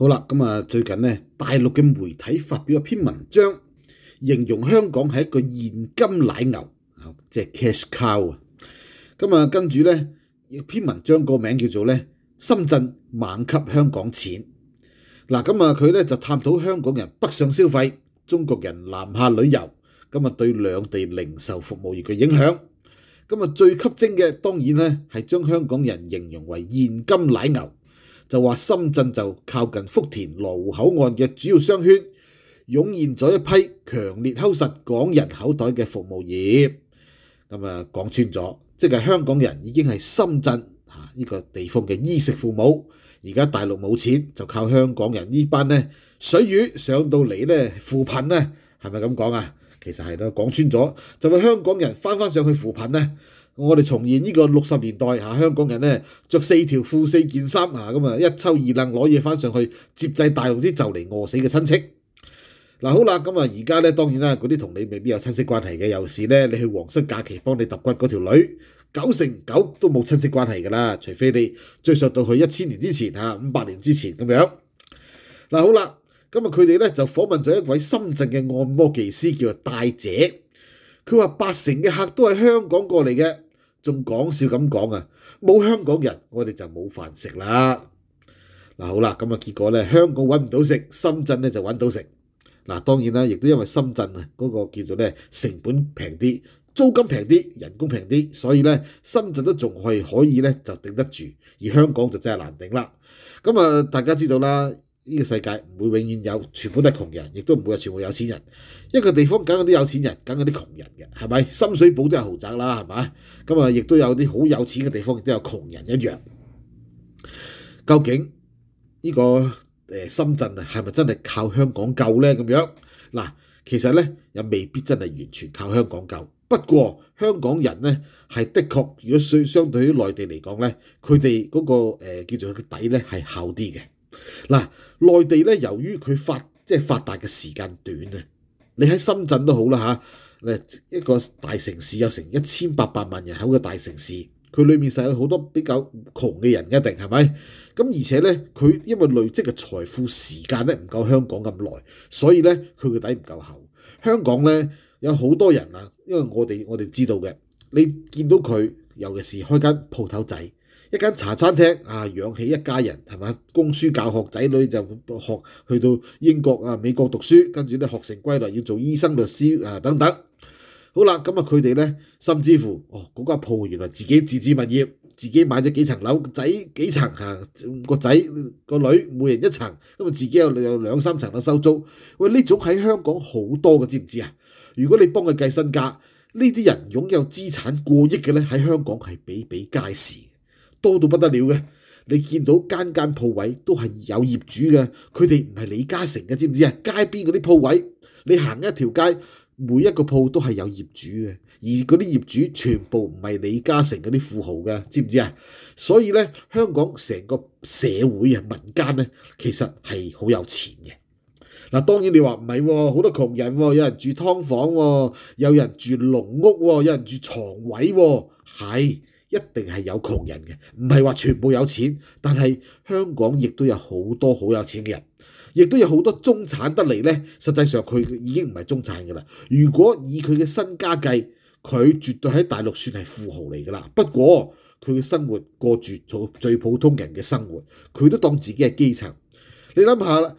好啦，咁啊最近呢，大陸嘅媒體發表一篇文章，形容香港係一個現金奶牛即係 cash cow 啊。咁啊跟住一篇文章個名叫做呢「深圳猛給香港錢》。嗱，咁啊佢呢就探討香港人北上消費、中國人南下旅遊，咁啊對兩地零售服務業嘅影響。咁啊最吸睛嘅當然呢，係將香港人形容為現金奶牛。就話深圳就靠近福田羅湖口岸嘅主要商圈，湧現咗一批強烈吸實港人口袋嘅服務業。咁啊講穿咗，即係香港人已經係深圳嚇呢個地方嘅衣食父母。而家大陸冇錢，就靠香港人呢班咧水魚上到嚟咧扶貧咧，係咪咁講啊？其實係咯，講穿咗就係香港人翻翻上去扶貧咧。我哋重現呢個六十年代嚇，香港人咧著四條褲四件衫啊，咁啊一抽二楞攞嘢翻上去接濟大陸啲就嚟餓死嘅親戚。嗱好啦，咁啊而家咧當然啦，嗰啲同你未必有親戚關係嘅，又是咧你去黃室假期幫你揼骨嗰條女，九成九都冇親戚關係㗎啦，除非你追溯到去一千年之前嚇，五百年之前咁樣。嗱好啦，咁啊佢哋咧就訪問咗一位深圳嘅按摩技師叫做大姐，佢話八成嘅客都係香港過嚟嘅。仲講笑咁講啊！冇香港人，我哋就冇飯食啦。嗱好啦，咁啊結果咧，香港揾唔到食，深圳咧就揾到食。嗱當然啦，亦都因為深圳啊嗰個叫做咧成本平啲，租金平啲，人工平啲，所以咧深圳都仲係可以咧就頂得住，而香港就真係難頂啦。咁啊，大家知道啦。呢个世界唔会永远有全部都系穷人，亦都唔会有全部有钱人。一个地方梗有啲有钱人，梗有啲穷人嘅，系咪？深水埗都有豪宅啦，系咪？咁啊，亦都有啲好有钱嘅地方亦都有穷人一样。究竟呢个诶深圳啊，系咪真系靠香港救咧？咁样嗱，其实咧又未必真系完全靠香港救。不过香港人咧系的确，如果相相对于内地嚟讲咧，佢哋嗰个诶叫做底咧系厚啲嘅。嗱，內地咧，由於佢發即係發達嘅時間短啊，你喺深圳都好啦嚇，誒一個大城市有成一千八百萬人口嘅大城市，佢裏面實有好多比較窮嘅人，一定係咪？咁而且咧，佢因為累積嘅財富時間咧唔夠香港咁耐，所以咧佢嘅底唔夠厚。香港咧有好多人啊，因為我哋我哋知道嘅，你見到佢，尤其是開間鋪頭仔。一間茶餐廳啊，養起一家人係嘛？供書教學仔女就學去到英國啊、美國讀書，跟住咧學成歸來要做醫生、律師啊等等。好啦，咁啊佢哋咧，甚至乎哦，嗰間鋪原來自己自置物業，自己買咗幾層樓，仔幾層嚇，個仔個女每人一層，咁啊自己有有兩三層啦收租。喂，呢種喺香港好多嘅，知唔知啊？如果你幫佢計身家，呢啲人擁有資產過億嘅咧，喺香港係比比皆是。多到不得了嘅，你見到間間鋪位都係有業主嘅，佢哋唔係李嘉誠嘅，知唔知啊？街邊嗰啲鋪位，你行一條街，每一個鋪都係有業主嘅，而嗰啲業主全部唔係李嘉誠嗰啲富豪嘅，知唔知啊？所以咧，香港成個社會啊，民間咧，其實係好有錢嘅。嗱，當然你話唔係喎，好多窮人喎，有人住㓥房喎，有人住農屋喎，有人住床位喎，係。一定係有窮人嘅，唔係話全部有錢，但係香港亦都有好多好有錢嘅人，亦都有好多中產得嚟呢。實際上佢已經唔係中產噶啦。如果以佢嘅身家計，佢絕對喺大陸算係富豪嚟噶啦。不過佢嘅生活過住做最普通人嘅生活，佢都當自己係基層。你諗下啦，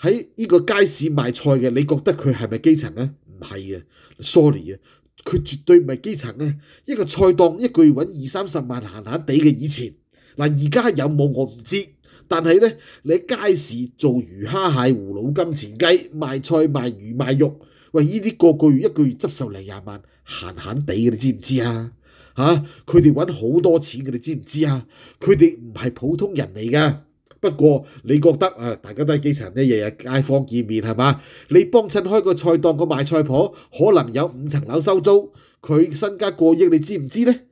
喺呢個街市賣菜嘅，你覺得佢係咪基層呢？唔係嘅，sorry 啊。佢絕對唔係基層啊！一個菜檔一個月揾二三十萬，閒閒地嘅以前嗱，而家有冇我唔知，但係咧你喺街市做魚蝦蟹、胡老金、錢雞賣菜賣魚賣肉，喂，呢啲個個月一個月執受零廿萬，閒閒地嘅你知唔知啊？嚇，佢哋揾好多錢嘅你知唔知啊？佢哋唔係普通人嚟噶。不過，你覺得啊，大家都係基層咧，日日街坊見面係嘛？你幫襯開個菜檔個賣菜婆，可能有五層樓收租，佢身家過億，你知唔知咧？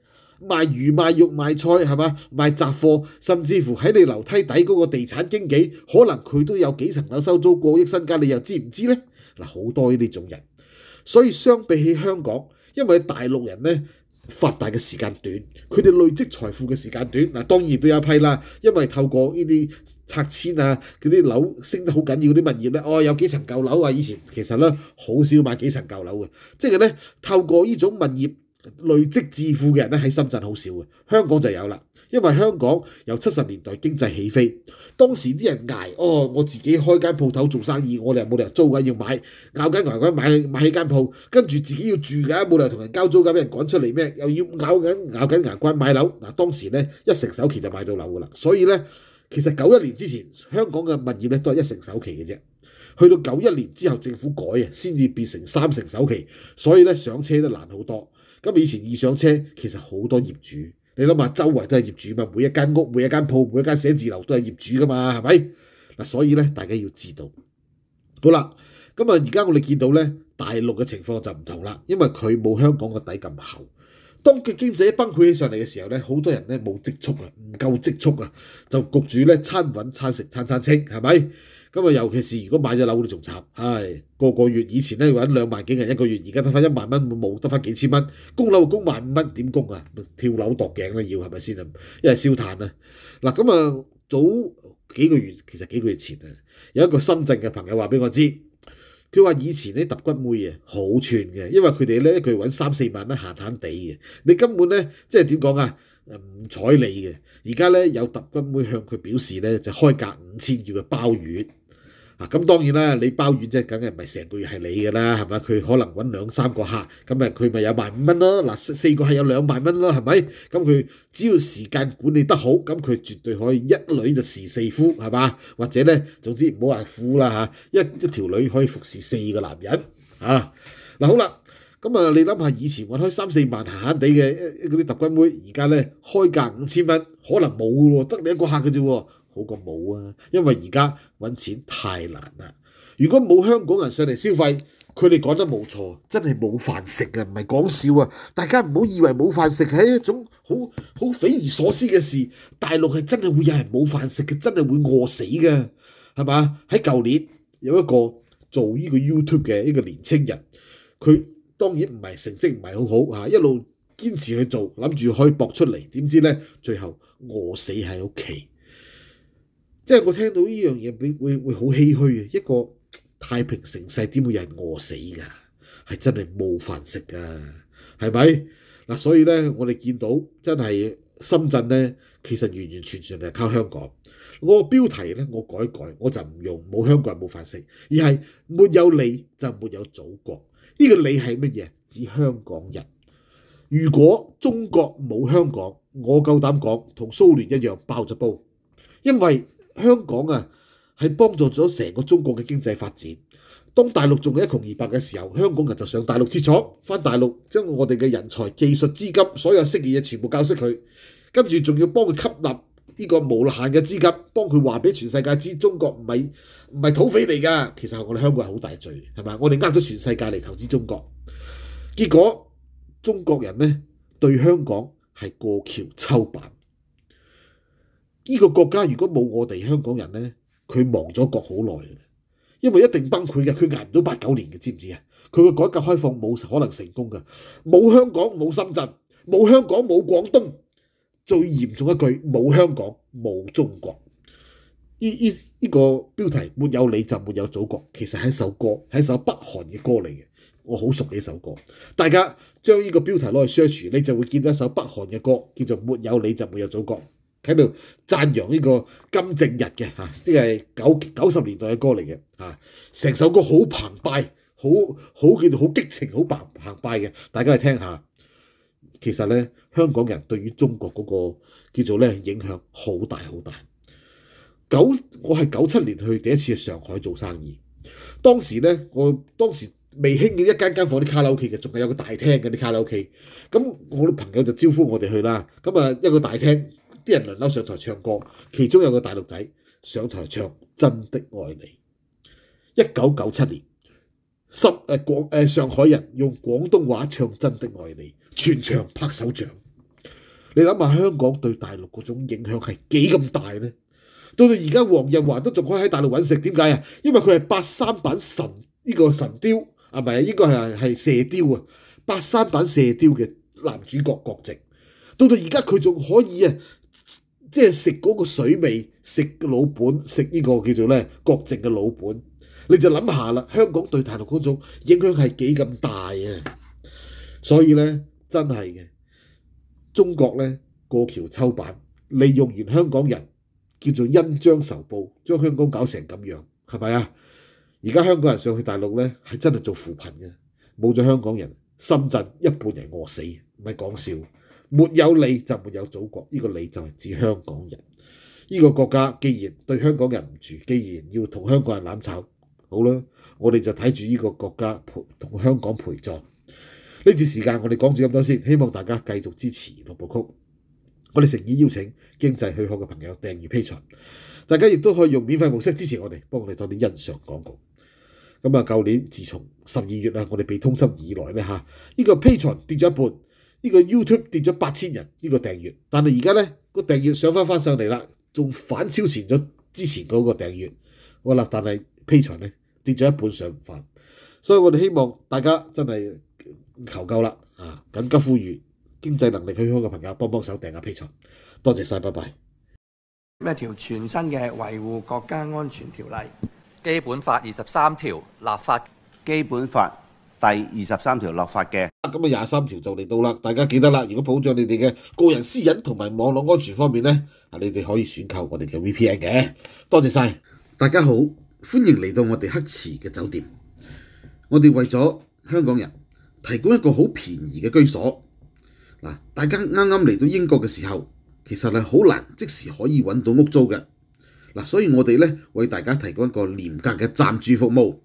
賣魚賣肉賣菜係嘛？賣雜貨，甚至乎喺你樓梯底嗰個地產經紀，可能佢都有幾層樓收租，過億身家，你又知唔知咧？嗱，好多呢種人，所以相比起香港，因為大陸人咧。發大嘅時間短，佢哋累積財富嘅時間短。嗱，當然都有一批啦，因為透過呢啲拆遷啊，嗰啲樓升得好緊要啲物業咧，哦，有幾層舊樓啊！以前其實咧好少買幾層舊樓嘅，即係咧透過呢種物業累積致富嘅人咧喺深圳好少嘅，香港就有啦。因為香港由七十年代經濟起飛，當時啲人捱哦，我自己開間鋪頭做生意，我哋又冇由租緊要買咬緊牙關買買起間鋪，跟住自己要住㗎，冇理由同人交租㗎，俾人趕出嚟咩？又要咬緊咬緊牙關買樓嗱，當時咧一成首期就買到樓㗎啦，所以咧其實九一年之前香港嘅物業咧都係一成首期嘅啫，去到九一年之後政府改啊，先至變成三成首期，所以咧上車都難好多。咁以前易上車，其實好多業主。你谂下，周围都系业主嘛？每一间屋、每一间铺、每一间写字楼都系业主噶嘛？系咪？嗱，所以咧，大家要知道，好啦，咁啊，而家我哋见到咧，大陆嘅情况就唔同啦，因为佢冇香港个底咁厚。当佢经济崩溃起上嚟嘅时候咧，好多人咧冇积蓄啊，唔够积蓄啊，就焗住咧，餐揾餐食，餐餐清，系咪？咁啊，尤其是如果買咗樓，你仲慘，係個個月以前咧揾兩萬幾銀一個月，而家得翻一萬蚊，冇得翻幾千蚊，供樓供萬五蚊點供啊？跳樓度頸啦要係咪先啊？一係燒炭啊！嗱咁啊，早幾個月其實幾個月前啊，有一個深圳嘅朋友話俾我知，佢話以前啲揼骨妹啊好串嘅，因為佢哋咧佢揾三四萬蚊閒閒地嘅，你根本咧即係點講啊？唔睬你嘅，而家咧有揼骨妹向佢表示咧就開價五千要嘅包月。嗱，咁當然啦，你包遠啫，梗係唔係成個月係你㗎啦，係咪佢可能揾兩三個客，咁咪佢咪有萬五蚊咯。嗱，四個係有兩萬蚊咯，係咪？咁佢只要時間管理得好，咁佢絕對可以一女就侍四夫，係嘛？或者咧，總之唔好話富啦嚇，一一條女可以服侍四個男人啊。嗱，好啦，咁啊，你諗下以前揾開三四萬閒閒地嘅嗰啲揼骨妹，而家咧開價五千蚊，可能冇喎，得你一個客嘅啫喎。好過冇啊！因為而家揾錢太難啦。如果冇香港人上嚟消費，佢哋講得冇錯，真係冇飯食啊！唔係講笑啊！大家唔好以為冇飯食係一種好好匪夷所思嘅事。大陸係真係會有人冇飯食嘅，真係會餓死嘅，係嘛？喺舊年有一個做呢個 YouTube 嘅一個年青人，佢當然唔係成績唔係好好嚇，一路堅持去做，諗住可以搏出嚟，點知咧最後餓死喺屋企。即係我聽到呢樣嘢，會會會好唏噓啊！一個太平盛世點會有人餓死㗎？係真係冇飯食㗎，係咪嗱？所以咧，我哋見到真係深圳咧，其實完完全全係靠香港。我個標題咧，我改一改，我就唔用冇香港冇飯食，而係沒有你就沒有祖國。呢個你係乜嘢？指香港人。如果中國冇香港，我夠膽講同蘇聯一樣爆咗煲，因為。香港啊，係幫助咗成個中國嘅經濟發展。當大陸仲係一窮二白嘅時候，香港人就上大陸接觸，翻大陸將我哋嘅人才、技術、資金，所有識嘅嘢全部教識佢，跟住仲要幫佢吸納呢個無限嘅資金，幫佢話俾全世界知中國唔係唔係土匪嚟㗎。其實我哋香港係好大罪，係咪？我哋呃咗全世界嚟投資中國，結果中國人呢對香港係過橋抽板。呢個國家如果冇我哋香港人呢佢亡咗國好耐嘅，因為一定崩潰嘅，佢捱唔到八九年嘅，知唔知啊？佢個改革開放冇可能成功嘅，冇香港冇深圳，冇香港冇廣東，最嚴重一句冇香港冇中國。呢呢依個標題沒有你就没有祖國，其實係一首歌，係首北韓嘅歌嚟嘅。我好熟呢首歌，大家將呢個標題攞去 search，你就會見到一首北韓嘅歌，叫做没有你就没有祖國。喺度讚揚呢個金正日嘅嚇，即係九九十年代嘅歌嚟嘅嚇。成首歌好澎湃，好好叫做好激情，好澎澎湃嘅。大家去聽下。其實咧，香港人對於中國嗰個叫做咧影響好大好大。九我係九七年去第一次去上海做生意，當時咧我當時未興建一間間房啲卡拉 OK 嘅，仲係有個大廳嘅啲卡拉 OK。咁我啲朋友就招呼我哋去啦。咁啊一個大廳。啲人輪流上台唱歌，其中有個大陸仔上台唱《真的愛你》。一九九七年，十誒廣誒上海人用廣東話唱《真的愛你》，全場拍手掌。你諗下，香港對大陸嗰種影響係幾咁大呢？到到而家，黃日華都仲可以喺大陸揾食，點解啊？因為佢係八三版《神》呢個神雕啊，唔係應該係係射雕啊，八三版射雕嘅男主角國籍。到到而家佢仲可以啊。即系食嗰个水味，食个老本，食呢个叫做咧国政嘅老本，你就谂下啦，香港对大陆嗰种影响系几咁大啊！所以咧，真系嘅，中国咧过桥抽板，利用完香港人叫做因将仇报，将香港搞成咁样，系咪啊？而家香港人上去大陆咧，系真系做扶贫嘅，冇咗香港人，深圳一半人饿死，唔系讲笑。沒有你就沒有祖國，呢個你就係指香港人。呢個國家既然對香港人唔住，既然要同香港人攬炒，好啦，我哋就睇住呢個國家同香港陪葬。呢次時間我哋講住咁多先，希望大家繼續支持六部曲。我哋誠意邀請經濟去可嘅朋友訂阅披財，大家亦都可以用免費模式支持我哋，幫我哋當啲欣賞廣告。咁啊，舊年自從十二月啊，我哋被通缉以來咧吓，呢個披財跌咗一半。呢個 YouTube 跌咗八千人呢個訂閱，但係而家咧個訂閱上翻翻上嚟啦，仲反超前咗之前嗰個訂閱。好話啦，但係披材咧跌咗一半上翻，所以我哋希望大家真係求救啦啊！緊急呼籲經濟能力許可嘅朋友，幫幫手訂下披材，多謝曬，拜拜。咩條全新嘅維護國家安全條例基本法二十三條立法基本法？第二十三条立法嘅，咁啊廿三条就嚟到啦，大家记得啦。如果保障你哋嘅个人私隐同埋网络安全方面咧，啊，你哋可以选购我哋嘅 VPN 嘅。多谢晒，大家好，欢迎嚟到我哋黑池嘅酒店。我哋为咗香港人提供一个好便宜嘅居所。嗱，大家啱啱嚟到英国嘅时候，其实系好难即时可以揾到屋租嘅。嗱，所以我哋咧为大家提供一个廉价嘅暂住服务。